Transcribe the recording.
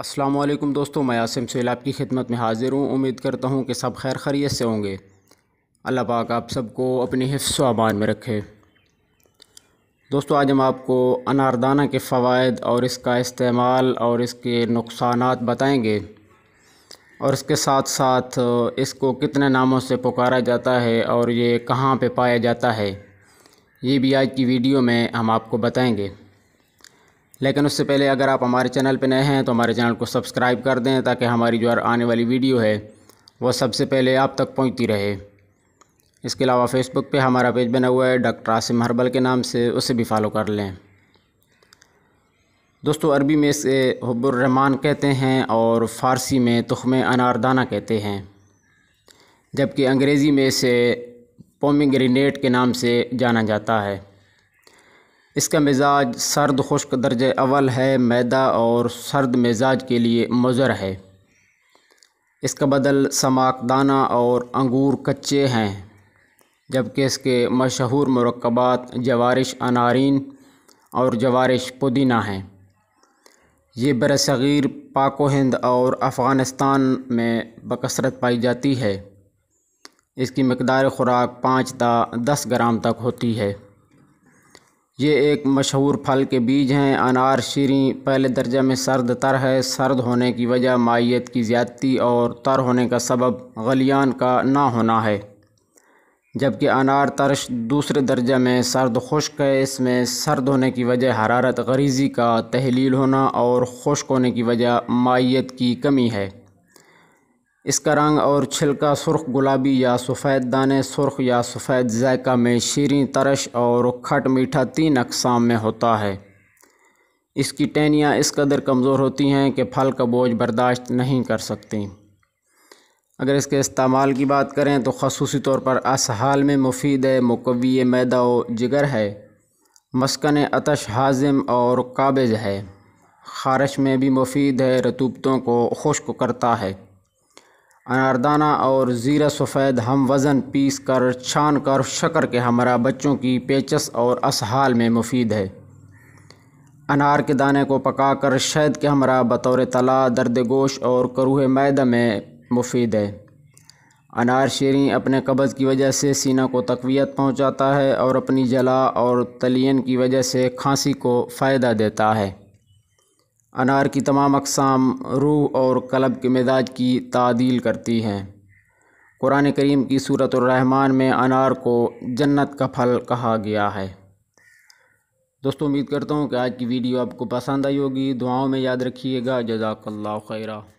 असलम दोस्तों मैं आसिम सेल आपकी खिदमत में हाज़िर हूँ उम्मीद करता हूँ कि सब खैर खरीत से होंगे अल्लाह पाक आप सबको अपने हिफ्स अमान में रखे दोस्तों आज हम आपको अनारदाना के फ़वाद और इसका इस्तेमाल और इसके नुकसान बताएँगे और इसके साथ साथ इसको कितने नामों से पुकारा जाता है और ये कहाँ पर पाया जाता है ये भी आज की वीडियो में हम आपको बताएँगे लेकिन उससे पहले अगर आप हमारे चैनल पर नए हैं तो हमारे चैनल को सब्सक्राइब कर दें ताकि हमारी जो आने वाली वीडियो है वह सबसे पहले आप तक पहुँचती रहे इसके अलावा फेसबुक पे हमारा पेज बना हुआ है डॉक्टर आसिम हरबल के नाम से उसे भी फॉलो कर लें दोस्तों अरबी में इसे हब्बुलरहमान कहते हैं और फ़ारसी में तुखम अनारदाना कहते हैं जबकि अंग्रेज़ी में इसे पोमिंग के नाम से जाना जाता है इसका मिजाज सर्द खुश्क दर्ज अवल है मैदा और सर्द मिजाज के लिए मज़र है इसका बदल समाक दाना और अंगूर कच्चे हैं जबकि इसके मशहूर मरकबात जवारिश अनारीन और जवारिश पुदीना हैं ये बरसीर पाको हिंद और अफ़गानिस्तान में बकसरत पाई जाती है इसकी मकदार ख़ुराक पाँच ता दस ग्राम तक होती है ये एक मशहूर फल के बीज हैं अनार शीरी पहले दर्जा में सर्द तर है सर्द होने की वजह माइत की ज़्यादती और तर होने का सबब गलियान का ना होना है जबकि अनार तरश दूसरे दर्जा में सर्द खुश्क है इसमें सर्द होने की वजह हरारत गरीज़ी का तहलील होना और खुश्क होने की वजह माइत की कमी है इसका रंग और छिलका सुर्ख गुलाबी या सफ़ेद दाने सुर्ख या सफ़ेद जायका में शीरी तरश और खट मीठा तीन अकसाम में होता है इसकी टहनियाँ इस कदर कमज़ोर होती हैं कि फल का बोझ बर्दाश्त नहीं कर सकती अगर इसके इस्तेमाल की बात करें तो खसूसी तौर पर असहाल में मुफीद है मकवी मैदा व जिगर है मस्कन अतश हाजम और काबज़ है ख़ारश में भी मुफीद है रतूबतों को खुश्क करता है अनारदाना और ज़ीरा सफ़ेद हम वज़न पीस कर छान कर शक्कर के हमरा बच्चों की पेचस और असहाल में मुफीद है अनार के दाने को पका कर शहद के हमरा बतौर तला दर्द गोश और करूह मैदा में मुफीद है अनार शेरी अपने कब्ज़ की वजह से सीना को तकवीत पहुंचाता है और अपनी जला और तलियन की वजह से खांसी को फ़ायदा देता है अनार की तमाम अकसाम रूह और कलब के मिजाज की तादील करती हैं कुरान करीम की सूरत रहमान में अनार को जन्नत का फल कहा गया है दोस्तों उम्मीद करता हूँ कि आज की वीडियो आपको पसंद आई होगी दुआओं में याद रखिएगा जजाकल्ला खैरा